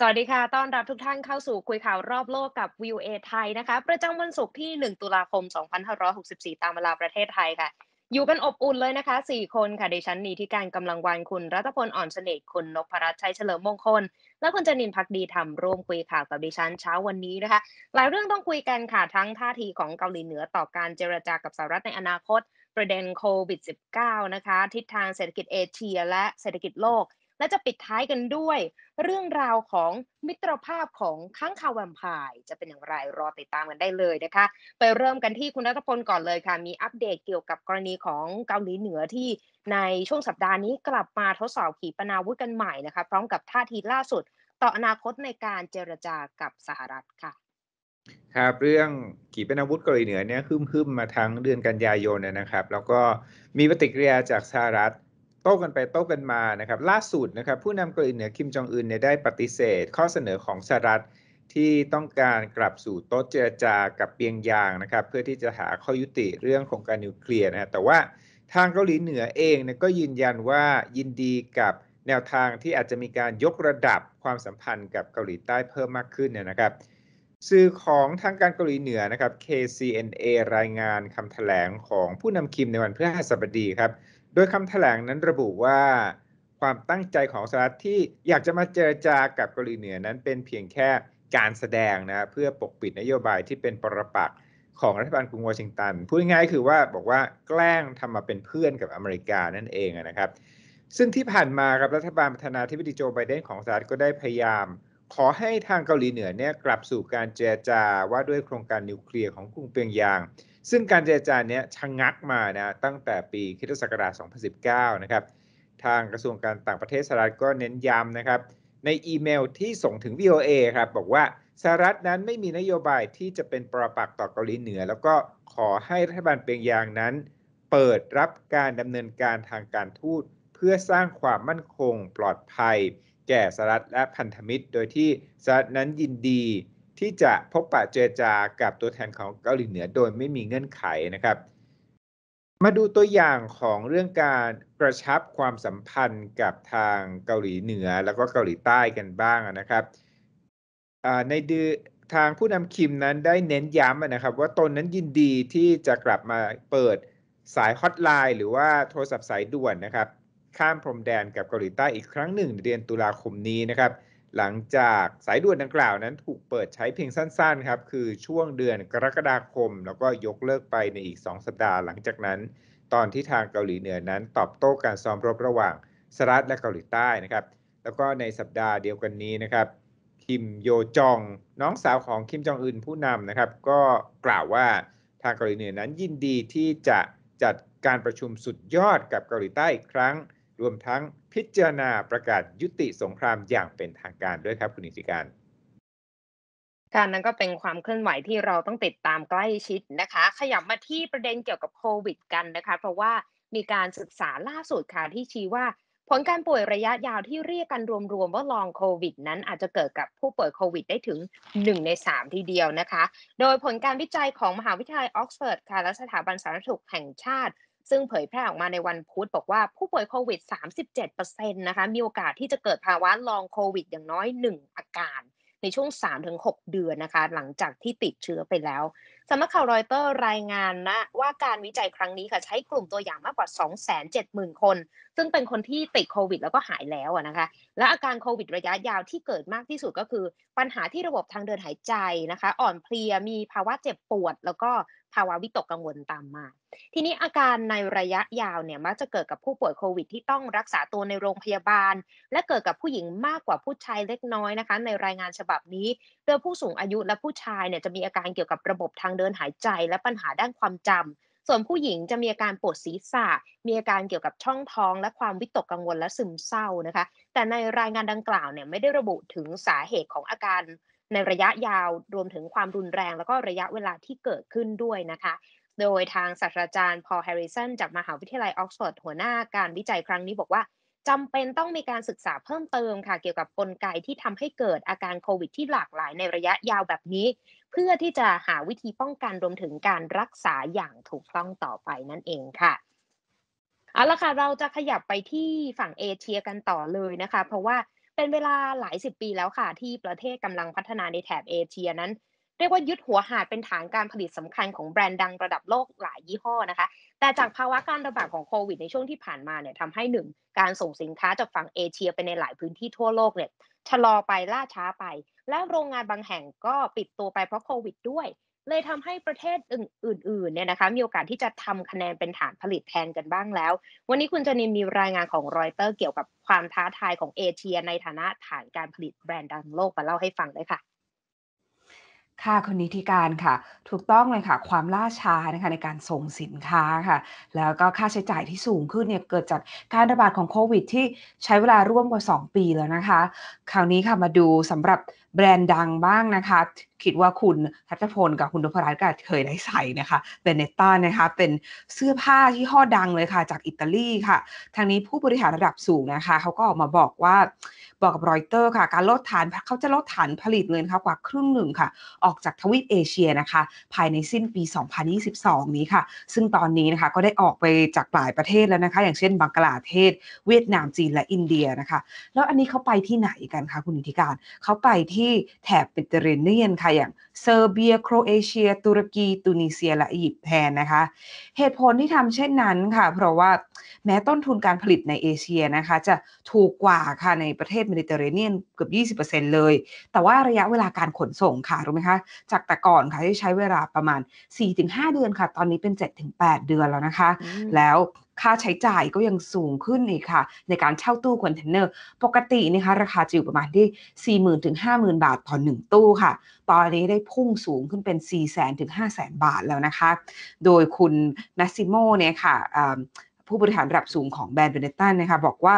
สวัสดีค่ะ ต้อนรับทุกท่านเข้าสู่คุยข่าวรอบโลกกับวิวเอไทยนะคะประจำวันศุกร์ที่ 1 ตุลาคม 2564 ตามเวลาประเทศไทยค่ะ อยู่กันอบอุ่นเลยนะคะ 4 คนค่ะดิฉันนีที่การกำลังวันคุณรัตพล อ่อนเสน่ห์คุณนพรัชชัยเฉลิมมงคล และคุณจนินพักดีทำร่วมคุยข่าวกับดิฉันเช้าวันนี้นะคะหลายเรื่องต้องคุยกันค่ะ ทั้งท่าทีของเกาหลีเหนือ ต่อการเจรจากับสหรัฐในอนาคตประเด็นโควิด -19 นะคะทิศทางเศรษฐกิจเอเชีย และเศรษฐกิจโลกและจะปิดท้ายกันด้วยเรื่องราวของมิตรภาพของข้างคาวแวมพาย จะเป็นอย่างไรรอติดตามกันได้เลยนะคะ ไปเริ่มกันที่คุณรัตพลก่อนเลยค่ะ มีอัปเดตเกี่ยวกับกรณีของเกาหลีเหนือที่ในช่วงสัปดาห์นี้กลับมาทดสอบขีปนาวุธกันใหม่นะคะพร้อมกับท่าทีล่าสุด ต่ออนาคตในการเจรจากับสหรัฐค่ะครับเรื่องขีปนาวุธเกาหลีเหนือเนี่ยขึ้นขึ้นมาทั้งเดือนกันยายนนะครับ แล้วก็มีปฏิกิริยาจากสหรัฐโต้กันไปโต้กันมานะครับ ล่าสุดนะครับ ผู้นำเกาหลีเหนือคิมจองอึนเนี่ยได้ปฏิเสธ ข้อเสนอของสหรัฐที่ต้องการกลับสู่โต๊ะเจรจากับเปียงยางนะครับเพื่อที่จะหาข้อยุติเรื่องของการนิวเคลียร์นะแต่ว่าทางเกาหลีเหนือเองเนี่ยก็ยืนยันว่ายินดีกับแนวทางที่อาจจะมีการยกระดับความสัมพันธ์กับเกาหลีใต้เพิ่มมากขึ้นเนี่ยนะครับ สื่อของทางการเกาหลีเหนือนะครับ KCNA รายงานคำถแถลงของผู้นำคิมในวันพฤหัสบดีครับโดยคำแถลงนั้นระบุว่า ความตั้งใจของสหรัฐที่อยากจะมาเจรจากับเกาหลีเหนือนั้นเป็นเพียงแค่การแสดงนะเพื่อปกปิดนโยบายที่เป็นปรปักษ์ของรัฐบาลกรุงวอชิงตันพูดง่ายคือว่าบอกว่าแกล้งทำมาเป็นเพื่อนกับอเมริกานั่นเองนะครับ ซึ่งที่ผ่านมาครับรัฐบาลประธานาธิบดีโจไบเดนของสหรัฐก็ได้พยายาม ขอให้ทางเกาหลีเหนือเนี่ยกลับสู่การเจรจาว่าด้วยโครงการนิวเคลียร์ของกรุงเปียงยางซึ่งการเจรจาเนี้ยชะงงักมานะตั้งแต่ปีคิศักราช2019 นะครับทางกระทรวงการต่างประเทศสหรัฐก็เน้นย้ำนะครับ ในอีเมลที่ส่งถึง VOA ครับบอกว่าสหรัฐนั้นไม่มีนโยบายที่จะเป็นปรปักต่อเกาหลีเหนือ แล้วก็ขอให้รัฐบาลเปียงยางนั้น เปิดรับการดำเนินการทางการทูต เพื่อสร้างความมั่นคงปลอดภัยแก่สหรัฐและพันธมิตร โดยที่สหรัฐนั้นยินดีที่จะพบปะเจรจากับตัวแทนของเกาหลีเหนือโดยไม่มีเงื่อนไขนะครับ มาดูตัวอย่างของเรื่องการกระชับความสัมพันธ์กับทางเกาหลีเหนือแล้วก็เกาหลีใต้กันบ้างนะครับ ในดือทางผู้นำคิมนั้นได้เน้นย้ำนะครับ ว่าตนนั้นยินดีที่จะกลับมาเปิดสายฮอตไลน์ หรือว่าโทรศัพท์สายด่วนนะครับ ข้ามพรมแดนกับเกาหลีใต้อีกครั้งหนึ่งเดือนตุลาคมนี้นะครับหลังจากสายด่วนดังกล่าวนั้น ถูกเปิดใช้เพียงสั้นๆครับคือช่วงเดือนกรกฎาคม แล้วก็ยกเลิกไปในอีก 2 สัปดาห์ หลังจากนั้น ตอนที่ทางเกาหลีเหนือนั้นตอบโต้การซ้อมรบระหว่างสหรัฐและเกาหลีใต้นะครับ แล้วก็ในสัปดาห์เดียวกันนี้นะครับคิมโยจองน้องสาวของคิมจองอึนผู้นำนะครับ ก็กล่าวว่าทางเกาหลีเหนือนั้นยินดีที่จะจัดการประชุมสุดยอดกับเกาหลีใต้อีกครั้งรวมทั้งพิจารณาประกาศยุติสงครามอย่างเป็นทางการด้วยครับคุณอิสิการ การนั้นก็เป็นความเคลื่อนไหวที่เราต้องติดตามใกล้ชิดนะคะ ขยับมาที่ประเด็นเกี่ยวกับโควิด กันนะคะ เพราะว่ามีการศึกษาล่าสุดค่ะที่ชี้ว่า ผลการป่วยระยะยาวที่เรียกกันรวมๆ ว่าลองโควิด นั้นอาจจะเกิดกับผู้ป่วยโควิด ได้ถึง1ใน3ทีเดียวนะคะ โดยผลการวิจัยของมหาวิทยาลัยออกซฟอร์ดค่ะและสถาบันสาธารณสุขแห่งชาติซึ่งเผยแพร่ออกมาในวันพุธบอกว่าผู้ป่วยโควิด 37%นะคะมีโอกาสที่จะเกิดภาวะลองโควิดอย่างน้อย1อาการ ในช่วง 3-6 เดือนนะคะหลังจากที่ติดเชื้อไปแล้วสำนักข่าวรอยเตอร์รายงานนะ ว่าการวิจัยครั้งนี้ค่ะใช้กลุ่มตัวอย่างมากกว่า 270,000 คนซึ่งเป็นคนที่ติดโควิดแล้วก็หายแล้วนะคะ และอาการโควิดระยะยาวที่เกิดมากที่สุดก็คือ ปัญหาที่ระบบทางเดินหายใจนะคะ อ่อนเพลียมีภาวะเจ็บปวด แล้วก็ภาวะวิตกกังวลตามมา ทีนี้อาการในระยะยาวเนี่ยมักจะเกิดกับผู้ป่วยโควิดที่ต้องรักษาตัวในโรงพยาบาล และเกิดกับผู้หญิงมากกว่าผู้ชายเล็กน้อยนะคะ ในรายงานฉบับนี้ โดยผู้สูงอายุและผู้ชายเนี่ยจะมีอาการเกี่ยวกับระบบทางเดินหายใจ และปัญหาด้านความจำส่วนผู้หญิงจะมีอาการปวดศีรษะ มีอาการเกี่ยวกับช่องท้อง และความวิตกกังวลและซึมเศร้านะคะ แต่ในรายงานดังกล่าวเนี่ยไม่ได้ระบุถึงสาเหตุของอาการ ในระยะยาวรวมถึงความรุนแรง แล้วก็ระยะเวลาที่เกิดขึ้นด้วยนะคะ โดยทางศาสตราจารย์พอลแฮริสันจากมหาวิทยาลัยออกซฟอร์ดหัวหน้าการวิจัยครั้งนี้บอกว่าจำเป็นต้องมีการศึกษาเพิ่มเติมค่ะเกี่ยวกับกลไกที่ทำให้เกิดอาการโควิดที่หลากหลายในระยะยาวแบบนี้ เพื่อที่จะหาวิธีป้องกันรวมถึงการรักษาอย่างถูกต้องต่อไปนั่นเองค่ะเอาละค่ะเราจะขยับไปที่ฝั่งเอเชียกันต่อเลยนะคะ เพราะว่าเป็นเวลาหลายสิบปีแล้วค่ะที่ประเทศกำลังพัฒนาในแถบเอเชียนั้นเรียกว่ายึดหัวหาดเป็นฐานการผลิตสำคัญของแบรนด์ดังระดับโลกหลายยี่ห้อนะคะ แต่จากภาวะการระบาดของโควิดในช่วงที่ผ่านมาเนี่ยทำให้หนึ่งการส่งสินค้าจากฝั่งเอเชียไปในหลายพื้นที่ทั่วโลกเนี่ยชะลอไปล่าช้าไป และโรงงานบางแห่งก็ปิดตัวไปเพราะโควิดด้วย เลยทำให้ประเทศอื่นๆเนี่ยนะคะมีโอกาสที่จะทำคะแนนเป็นฐานผลิตแทนกันบ้างแล้ว วันนี้คุณจนินมีรายงานของรอยเตอร์ เกี่ยวกับความท้าทายของเอเชีย ในฐานะฐานการผลิตแบรนด์ดังโลกมาเล่าให้ฟังด้ยค่ะค่ะคนีนิีิการค่ะ ถูกต้องเลยค่ะ ความล่าช้านะคะ ในการส่งสินค้าค่ะ แล้วก็ค่าใช้จ่ายที่สูงขึ้นเนี่ย เกิดจากการระบาดของโควิด ที่ใช้เวลาร่วมกว่า 2 ปีแล้วนะคะ คราวนี้ค่ะมาดูสำหรับแบรนด์ดังบ้างนะคะคิดว่าคุณทัชพลกับคุณดุพรัตน์ก็เคยได้ใส่นะคะเบนเนต้านะคะเป็นเสื้อผ้าที่ห่อดังเลยค่ะจากอิตาลีค่ะทางนี้ผู้บริหารระดับสูงนะคะเขาก็ออกมาบอกว่าบอกกับรอยเตอร์ค่ะ การลดฐานเขาจะลดฐานผลิตเลยนะคะกว่าครึ่งหนึ่งค่ะ ออกจากทวีปเอเชียนะคะ ภายในสิ้นปี 2022 นี้ค่ะ ซึ่งตอนนี้นะคะก็ได้ออกไปจากหลายประเทศแล้วนะคะ อย่างเช่นบังกลาเทศ เวียดนามจีนและอินเดียนะคะแล้วอันนี้เขาไปที่ไหนกันคะคุณอิทธิการเขาไปที่ที่แถบปิเตเรเนียนค่ะอย่าง เซอร์เบีย โครเอเชียตุรกีตุนิเซียและอียิปต์แทนนะคะ เหตุผลที่ทำเช่นนั้นค่ะ เพราะว่าแม้ต้นทุนการผลิตในเอเชียนะคะ จะถูกกว่าค่ะในประเทศเมดิเตอร์เรเนียนเกือบ 20%เลยแต่ว่าระยะเวลาการขนส่งค่ะรู้ไหมคะจากแต่ก่อนค่ะที่ใช้เวลาประมาณ 4-5 เดือนค่ะ ตอนนี้เป็น 7-8 เดือนแล้วนะคะ แล้วค่าใช้จ่ายก็ยังสูงขึ้นอีกค่ะ ในการเช่าตู้คอนเทนเนอร์ ปกตินะคะ ราคาจะอยู่ประมาณที่ 4 0,000ถึง50,000 บาท ต่อ 1 ตู้ค่ะ ตอนนี้ได้พุ่งสูงขึ้นเป็น 4 0 0 0 0 0ถึง5 0 0 0 0บาทแล้วนะคะ โดยคุณนัสซิโมเนี่ยค่ะผู้บริหารระดับสูงของแบรนด์เบเนตันนะคะ บอกว่า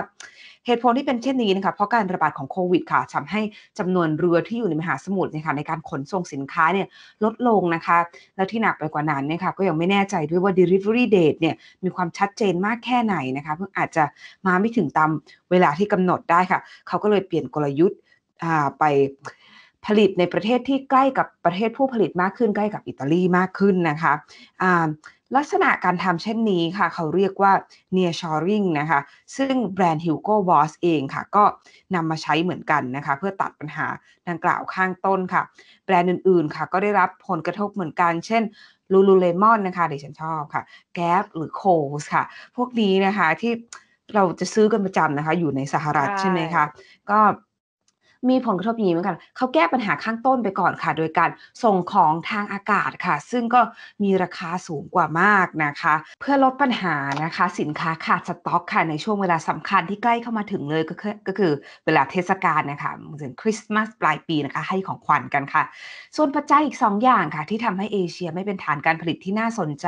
เหตุผลที่เป็นเช่นนี้นะคะเพราะการระบาดของโควิดค่ะทำให้จำนวนเรือที่อยู่ในมหาสมุทรนะคะในการขนส่งสินค้าเนี่ยลดลงนะคะแล้วที่หนักไปกว่านั้นเนี่ยค่ะก็ยังไม่แน่ใจด้วยว่า delivery date เนี่ยมีความชัดเจนมากแค่ไหนนะคะเพิ่งอาจจะมาไม่ถึงตามเวลาที่กำหนดได้ค่ะ เขาก็เลยเปลี่ยนกลยุทธ์ไปผลิตในประเทศที่ใกล้กับประเทศผู้ผลิตมากขึ้นใกล้กับอิตาลีมากขึ้นนะคะลักษณะการทำเช่นนี้ค่ะ เขาเรียกว่า nearshoring นะคะ ซึ่งแบรนด์ Hugo Boss เองค่ะ ก็นำมาใช้เหมือนกันนะคะ เพื่อตัดปัญหาดังกล่าวข้างต้นค่ะ แบรนด์อื่นๆค่ะ ก็ได้รับผลกระทบเหมือนกัน เช่นลูลูเลมอนนะคะดิฉันชอบค่ะแก๊หรือโค h ส s ค่ะ พวกนี้นะคะที่เราจะซื้อกันประจำนะคะ อยู่ในสหรัฐใช่ไหมคะก็มีผลกระทบอย่างนี้เหมือนกัน เขาแก้ปัญหาข้างต้นไปก่อนค่ะ โดยการส่งของทางอากาศค่ะ ซึ่งก็มีราคาสูงกว่ามากนะคะ เพื่อลดปัญหานะคะสินค้าขาดสต็อกค่ะ ในช่วงเวลาสำคัญที่ใกล้เข้ามาถึงเลย ก็คือก็คือเวลาเทศกาลนะคะถึงคริสต์มาส ปลายปีนะคะให้ของขวัญกันค่ะ ส่วนปัจจัยอีก 2 อย่างค่ะที่ทำให้เอเชียไม่เป็นฐานการผลิตที่น่าสนใจ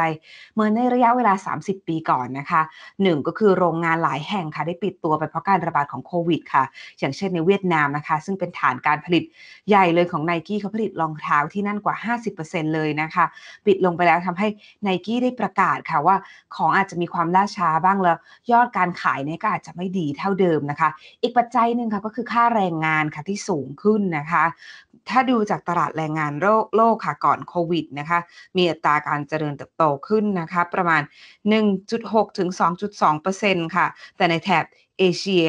เมื่อในระยะเวลา 30 ปีก่อนนะคะ 1 ก็คือโรงงานหลายแห่งค่ะได้ปิดตัวไปเพราะการระบาดของโควิดค่ะ อย่างเช่นในเวียดนามนะคะซึ่งเป็นฐานการผลิตใหญ่เลยของ n นกี้เขาผลิตรองเท้าที่นั่นกว่า 50%เลยนะคะ ปิดลงไปแล้วทำให้ n นกี้ได้ประกาศค่ะว่าของอาจจะมีความล่าช้าบ้างแล้ว ยอดการขายเนี่ยก็อาจจะไม่ดีเท่าเดิมนะคะ อีกปัจจัยหนึ่งค่ะก็คือค่าแรงงานค่ะที่สูงขึ้นนะคะถ้าดูจากตลาดแรงงานโลกโลกค่ะก่อนโควิดนะคะมีอัตราการเจริญเติบโตขึ้นนะคะ ประมาณ 1.6ถึง2.2%ค่ะ แต่ในแถบเอเชีย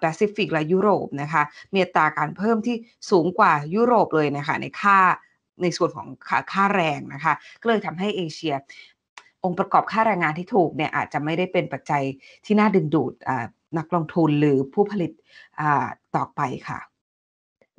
แปซิฟิกและยุโรปนะคะมีอัตราการเพิ่มที่สูงกว่ายุโรปเลยนะคะในค่าในส่วนของค่าค่าแรงนะคะก็เลยทำให้เอเชีย องค์ประกอบค่าแรงงานที่ถูกเนี่ยอาจจะไม่ได้เป็นปัจจัยที่น่าดึงดูดนักลงทุนหรือผู้ผลิตต่อไปค่ะ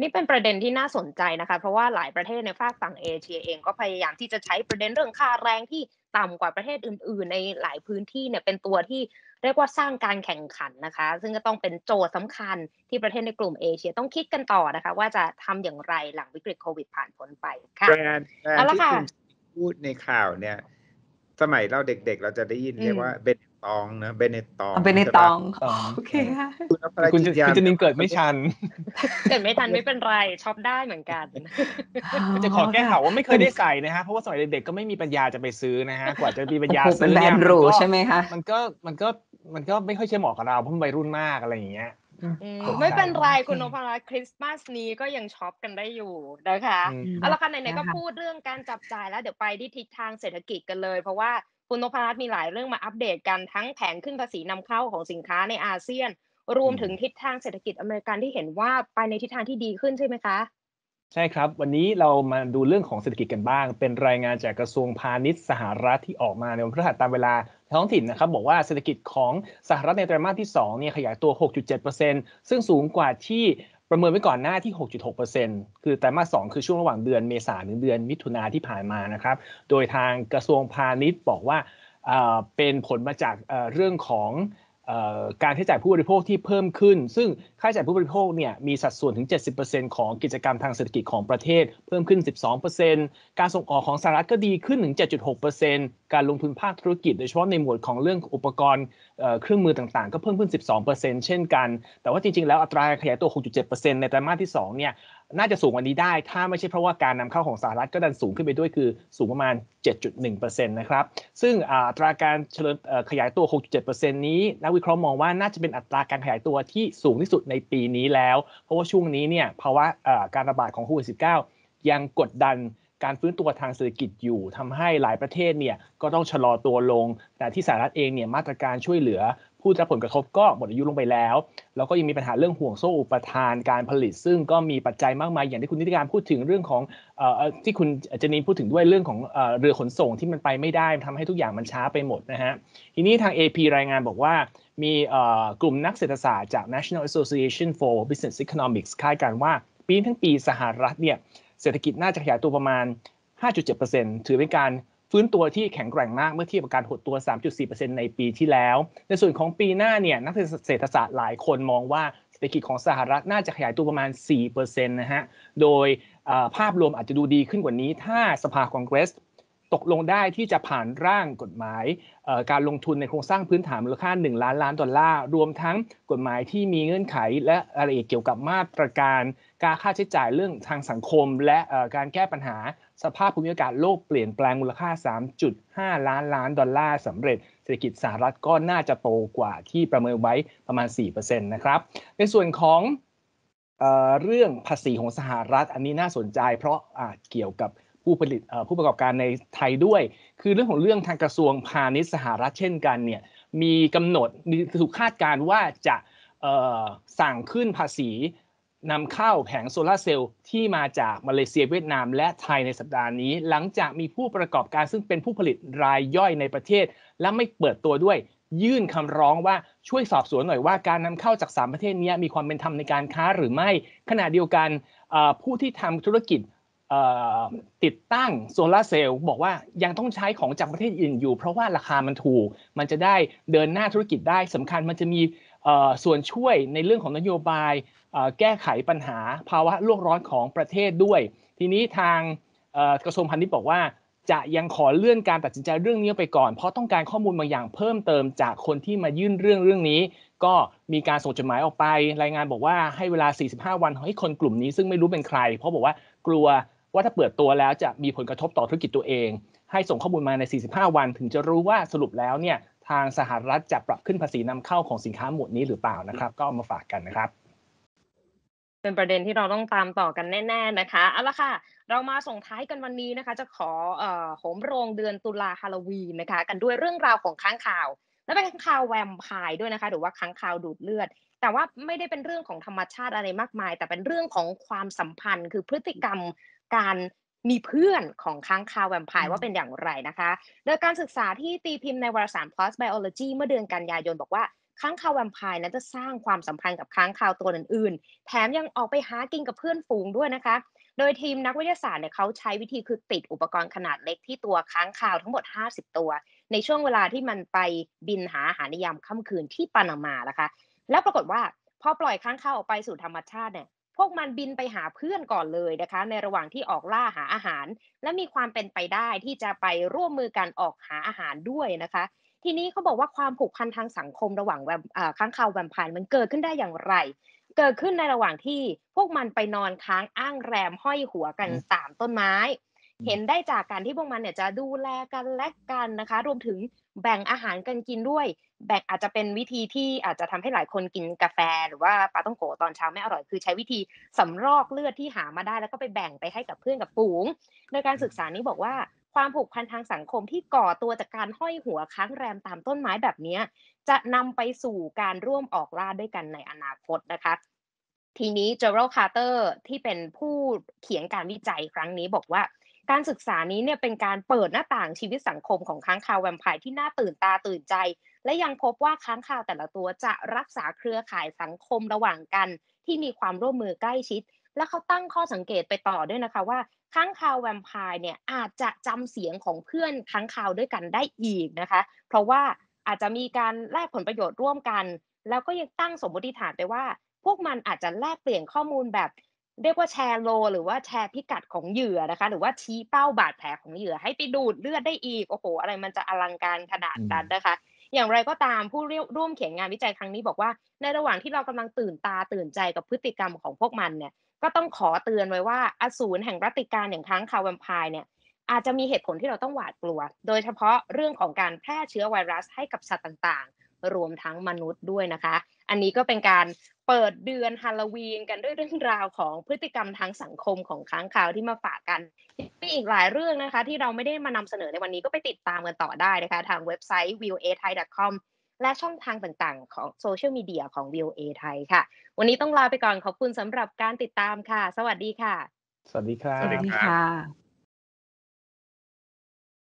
นี่เป็นประเด็นที่น่าสนใจนะคะเพราะว่าหลายประเทศในภาคฝั่งเอเชียเอง ก็พยายามที่จะใช้ประเด็นเรื่องค่าแรงที่ต่ำกว่าประเทศอื่น ๆ ในหลายพื้นที่เนี่ยเป็นตัวที่เรียกว่าสร้างการแข่งขันนะคะซึ่งก็ต้องเป็นโจทย์สำคัญที่ประเทศในกลุ่มเอเชียต้องคิดกันต่อนะคะว่าจะทำอย่างไรหลังวิกฤตโควิดผ่านพ้นไปค่ะแบรนด์ที่คุณพูดในข่าวเนี่ยสมัยเราเด็กๆ เราจะได้ยินเรียกว่าเบ n นตองนะเบเนตตองเบเนตตองโอเคค่ะคุณคุณจะนินเกิดไม่ชันเกิดไม่ทันไม่เป็นไรชอบได้เหมือนกันจะขอแก้ข่าวว่าไม่เคยได้ใส่นะฮะเพราะว่าสมัยเด็กๆก็ไม่มีปัญญาจะไปซื้อนะฮะกว่าจะมีปัญญาซื้อเป็นแบรนด์หรูใช่ไหมคะมันก็มันก็มันก็ไม่ค่อยเชื่อเหมาะกับเราเพราะวัยรุ่นมากอะไรอย่างเงี้ยไม่เป็นไรคุณนพรัตน์คริสต์มาสนี้ก็ยังช็อปกันได้อยู่นะคะเอาละค่ะไหนๆก็พูดเรื่องการจับจ่ายแล้วเดี๋ยวไปที่ทิศทางเศรษฐกิจกันเลย เพราะว่าคุณนพรัตน์มีหลายเรื่องมาอัปเดตกันทั้งแผนขึ้นภาษีนำเข้าของสินค้าในอาเซียน รวมถึงทิศทางเศรษฐกิจอเมริกันที่เห็นว่าไปในทิศทางที่ดีขึ้นใช่ไหมคะ ใช่ครับวันนี้เรามาดูเรื่องของเศรษฐกิจกันบ้าง เป็นรายงานจากกระทรวงพาณิชย์ สหรัฐที่ออกมาในวันพฤหัสตามเวลา ท้องถิ่นนะครับบอกว่าเศรษฐกิจของสหรัฐในไตรมาสที่2เนี่ยขยายตัว 6.7%ซึ่งสูงกว่าที่ประเมินไว้ก่อนหน้าที่ 6.6%คือแต่มาสองคือช่วงระหว่างเดือนเมษาถึงเดือนมิถุนาที่ผ่านมานะครับ โดยทางกระทรวงพาณิชย์บอกว่าเป็นผลมาจากเรื่องของการใช้จ่ายผู้บริโภคที่เพิ่มขึ้น ซึ่งค่าใช้จ่ายผู้บริโภคเนี่ยมีสัดส่วนถึง 70%ของกิจกรรมทางเศรษฐกิจของประเทศ เพิ่มขึ้น 12%การส่งออกของสหรัฐก็ดีขึ้นถึง 7.6%การลงทุนภาคธุรกิจ โดยเฉพาะในหมวดของเรื่องอุปกรณ์ เครื่องมือต่างๆก็เพิ่มขึ้น 12%เช่นกัน แต่ว่าจริง ๆแล้วอัตราขยายตัว 6.7%ในไตรมาสที่2เนี่ยน่าจะสูงกว่านี้ได้ ถ้าไม่ใช่เพราะว่าการนำเข้าของสหรัฐก็ดันสูงขึ้นไปด้วยคือสูงประมาณ 7.1%นะครับ ซึ่งอัตราการเฉลิมขยายตัว 6.7%นี้นักวิเคราะห์มองว่าน่าจะเป็นอัตราการขยายตัวที่สูงที่สุดในปีนี้แล้ว เพราะว่าช่วงนี้เนี่ยภาวะการระบาดของโควิด -19 ยังกดดันการฟื้นตัวทางเศรษฐกิจอยู่ทำให้หลายประเทศเนี่ยก็ต้องชะลอตัวลง แต่ที่สหรัฐเองเนี่ยมาตรการช่วยเหลือผู้ได้รับผลกระทบก็หมดอายุลงไปแล้ว แล้วก็ยังมีปัญหาเรื่องห่วงโซ่อุปทานการผลิต ซึ่งก็มีปัจจัยมากมาย อย่างที่คุณนิติการพูดถึงเรื่องของอที่คุณจนินพูดถึงด้วยเรื่องของเรือขนส่งที่มันไปไม่ได้ทำให้ทุกอย่างมันช้าไปหมดนะฮะทีนี้ทาง AP รายงานบอกว่า มีกลุ่มนักเศรษฐศาสตร์จาก National Association for Business Economics คาดการว่าปีทั้งปีสหรัฐเนี่ยเศรษฐกิจน่าจะขยายตัวประมาณ 5.7%ถือเป็นการฟื้นตัวที่แข็งแกร่งมากเมื่อเทียบกับการหดตัว 3.4%ในปีที่แล้ว ในส่วนของปีหน้าเนี่ยนักเศรษฐศาสตร์หลายคนมองว่า เศรษฐกิจของสหรัฐน่าจะขยายตัวประมาณ 4%นะฮะ โดยภาพรวมอาจจะดูดีขึ้นกว่านี้ ถ้าสภาคองเกรสตกลงได้ที่จะผ่านร่างกฎหมาย การลงทุนในโครงสร้างพื้นฐานมูลค่า1ล้านล้านดอลลาร์รวมทั้งกฎหมายที่มีเงื่อนไขและรายละเอียดเกี่ยวกับมาตรการการค่าใช้จ่ายเรื่องทางสังคมและการแก้ปัญหาสภาพภูมิอากาศโลกเปลี่ยนแปลงมูลค่า 3.5ล้านล้านดอลลาร์สำเร็จเศรษฐกิจสหรัฐก็น่าจะโตกว่าที่ประเมินไว้ประมาณ4%นะครับในส่วนของเรื่องภาษีของสหรัฐอันนี้น่าสนใจ เพราะเกี่ยวกับผู้ผลิตผู้ประกอบการในไทยด้วย คือเรื่องของเรื่องทางกระทรวง พาณิชย์สหรัฐเช่นกันเนี่ยมีกำหนดมีถูกคาดการว่าจะสั่งขึ้นภาษีนำเข้าแผงโซลาเซลล์ ที่มาจากมาเลเซียเวียดนามและไทยในสัปดาห์นี้หลังจากมีผู้ประกอบการซึ่งเป็นผู้ผลิตรายย่อยในประเทศและไม่เปิดตัวด้วยยื่นคำร้องว่าช่วยสอบสวนหน่อยว่า การนำเข้าจาก3ประเทศนี้มีความเป็นธรรมในการค้าหรือไม่ขณะเดียวกันผู้ที่ทำธุรกิจติดตั้งโซลาเซลล์บอกว่ายังต้องใช้ของจากประเทศอื่นอยู่เพราะว่าราคามันถูก มันจะได้เดินหน้าธุรกิจได้สำคัญมันจะมีส่วนช่วยในเรื่องของนโยบาย แก้ไขปัญหาภาวะโลกร้อนของประเทศด้วย ทีนี้ทางกระทรวงพาณิชย์บอกว่า จะยังขอเลื่อนการตัดสินใจเรื่องนี้ไปก่อนเพราะต้องการข้อมูลบางอย่างเพิ่มเติมจากคนที่มายื่นเรื่องเรื่องนี้ ก็มีการส่งจดหมายออกไป รายงานบอกว่าให้เวลา 45 วันให้คนกลุ่มนี้ซึ่งไม่รู้เป็นใคร เพราะบอกว่ากลัวว่าถ้าเปิดตัวแล้วจะมีผลกระทบต่อธุรกิจตัวเอง ให้ส่งข้อมูลมาใน 45 วัน ถึงจะรู้ว่าสรุปแล้วเนี่ยทางสหรัฐจะปรับขึ้นภาษีนำเข้าของสินค้าหมวดนี้หรือเปล่านะครับ ก็มาฝากกันนะครับ เป็นประเด็นที่เราต้องตามต่อกันแน่ๆนะคะเอาละค่ะเรามาส่งท้ายกันวันนี้นะคะจะขอโหมโรงเดือนตุลาฮาโลวีนนะคะกันด้วยเรื่องราวของค้างข่าว และเป็นค้างข่าวแวมไพร์ด้วยนะคะหรือว่าค้างข่าวดูดเลือด แต่ว่าไม่ได้เป็นเรื่องของธรรมชาติอะไรมากมาย แต่เป็นเรื่องของความสัมพันธ์คือพฤติกรรมการมีเพื่อนของค้างคาวแวมไพร์ว่าเป็นอย่างไรนะคะ โดยการศึกษาที่ตีพิมพ์ในวารสาร p l u s Biology เมื่อเดือนกันยายนบอกว่า ค้างคาวแวมไพร์นั้นจะสร้างความสัมพันธ์กับค้างคาวตัวอื่น ๆ แถมยังออกไปหากินกับเพื่อนฝูงด้วยนะคะ โดยทีมนักวิทยาศาสตร์เนี่ยเขาใช้วิธีคือ ติดอุปกรณ์ขนาดเล็กที่ตัวค้างคาวทั้งหมด 50 ตัว ในช่วงเวลาที่มันไปบินหาอาหารในยามค่ำคืนที่ปานามานะคะแล้วปรากฏว่าพอปล่อยค้างคาวออกไปสู่ธรรมชาติเนี่ยพวกมันบินไปหาเพื่อนก่อนเลยนะคะ ในระหว่างที่ออกล่าหาอาหาร และมีความเป็นไปได้ที่จะไปร่วมมือกันออกหาอาหารด้วยนะคะ ทีนี้เขาบอกว่าความผูกพันทางสังคมระหว่างค้างคาวแวมพายมันเกิดขึ้นได้อย่างไร เกิดขึ้นในระหว่างที่พวกมันไปนอนค้างอ้างแรมห้อยหัวกันตามต้นไม้ เห็นได้จากการที่พวกมันเนี่ยจะดูแลกันและกันนะคะ รวมถึงแบ่งอาหารกันกินด้วยแบ่งอาจจะเป็นวิธีที่อาจจะทำให้หลายคนกินกาแฟหรือว่าปาต้องโกตอนเช้าไม่อร่อยคือใช้วิธีสำรอกเลือดที่หามาได้ แล้วก็ไปแบ่งไปให้กับเพื่อนกับฝูงโดยการศึกษานี้บอกว่า ความผูกพันทางสังคมที่ก่อตัวจากการห้อยหัวค้างแรมตามต้นไม้แบบนี้จะนำไปสู่การร่วมออกล่าด้วยกันในอนาคตนะคะทีนี้เจอรัลคาร์เตอร์ที่เป็นผู้เขียนการวิจัยครั้งนี้บอกว่าการศึกษานี้เนี่ยเป็นการเปิดหน้าต่างชีวิตสังคมของค้างคาวแวมไพร์ที่น่าตื่นตาตื่นใจและยังพบว่าค้างข่าวแต่ละตัวจะรักษาเครือข่ายสังคมระหว่างกัน ที่มีความร่วมมือใกล้ชิด และเขาตั้งข้อสังเกตไปต่อด้วยนะคะ ว่าค้างคาวแวมไพร์เนี่ยอาจจะจำเสียงของเพื่อนค้างคาวด้วยกันได้อีกนะคะ เพราะว่าอาจจะมีการแลกผลประโยชน์ร่วมกัน แล้วก็ยังตั้งสมมติฐานไปว่า พวกมันอาจจะแลกเปลี่ยนข้อมูลแบบเรียกว่าแชร์โลหรือว่าแชร์พิกัดของเหยื่อนะคะ หรือว่าชี้เป้าบาดแผลของเหยื่อให้ไปดูดเลือดได้อีกโอ้โห อะไรมันจะอลังการขนาดนั้นนะคะอย่างไรก็ตามผู้ร่วมเขียนงานวิจัยครั้งนี้บอกว่า ในระหว่างที่เรากำลังตื่นตาตื่นใจกับพฤติกรรมของพวกมันเนี่ยก็ต้องขอเตือนไว้ว่าอสูรแห่งรัติการอย่างค้างคาวแวมไพร์เนี่ยอาจจะมีเหตุผลที่เราต้องหวาดกลัว โดยเฉพาะเรื่องของการแพร่เชื้อไวรัส ให้กับสัตว์ต่าง ๆ รวมทั้งมนุษย์ด้วยนะคะอันนี้ก็เป็นการเปิดเดือนฮาโลวีนกันด้วยเรื่องราวของพฤติกรรมทางสังคมของค้างคาวที่มาฝากกัน มีอีกหลายเรื่องนะคะ ที่เราไม่ได้มานำเสนอในวันนี้ก็ไปติดตามกันต่อได้นะคะ ทางเว็บไซต์ viewa.thai.com และช่องทางต่างๆ ของโซเชียลมีเดียของ VOA ไทยค่ะ วันนี้ต้องลาไปก่อน ขอบคุณสำหรับการติดตามค่ะ สวัสดีค่ะ สวัสดีค่ะสวัสดีค่ะ